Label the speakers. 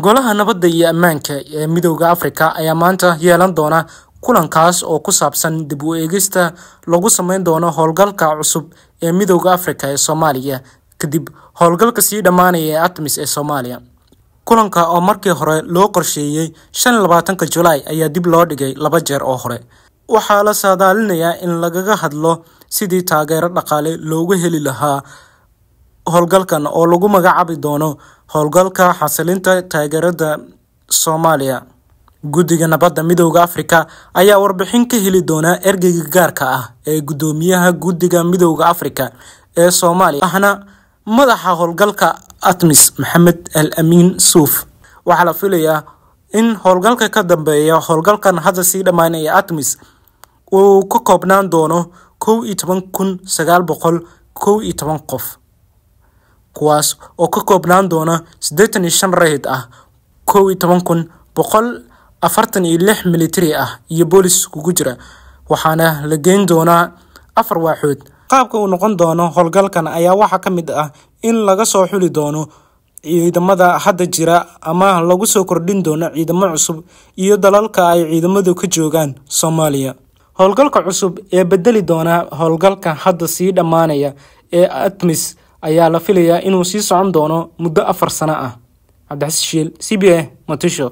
Speaker 1: golaha nabadda iyo ammaanka ee midooda afrika ayaa maanta yeelan doona kulankaas oo ku saabsan dib u eegista lagu sameyn doono howlgalka cusub ee midooda afrika ee soomaaliya kadib howlgalka sii dhammaanaya ee artemis ee soomaaliya kulanka oo markii hore loo qorsheeyey shan labaatanka julaay ayaa dib loo dhigay laba jeer oo hore waxaa la saadaalinayaa in lagaga hadlo sidii taageero dhaqaale loogu heli lahaa howlgalkan oo lagu magacaabi doono howlgalka xasilinta taageerada soomaaliya guddiga nabadda midooda afrika ayaa warbixin ka heli doonaa ergeyga gaarka ah ee guddoomiyaha guddiga midooda afrika ee soomaaliya ahna madaxa howlgalka atmis maxamed al amiin suuf waxaa la filayaa in howlgalka ka dambeeya howlgalkan hadda sii dhammaan ee atmis uu ka koobnaan doono kow iyo toban kun sagaal boqol kow iyo toban qof kuwaas oo ka koobnaan doona siddeetan iyo shan rayid ah kow iyo toban kun boqol afartan iyo lix military ah iyo boolis kugu jira waxaana la geyn doonaa afar waaxood qaabka uu noqon doono howlgalkan ayaa waxaa ka mid ah in laga soo xuli doono ciidamada hadda jira ama lagu soo kordhin doono ciidamo cusub iyo dalalka ay ciidamadu ka joogaan soomaaliya howlgalka cusub ee bedeli doona howlgalka hadda sii dhammaanaya ee atmis ayaa la filayaa inuu sii socon doono muddo afar sano ah cabdixasan shiil c b a matisho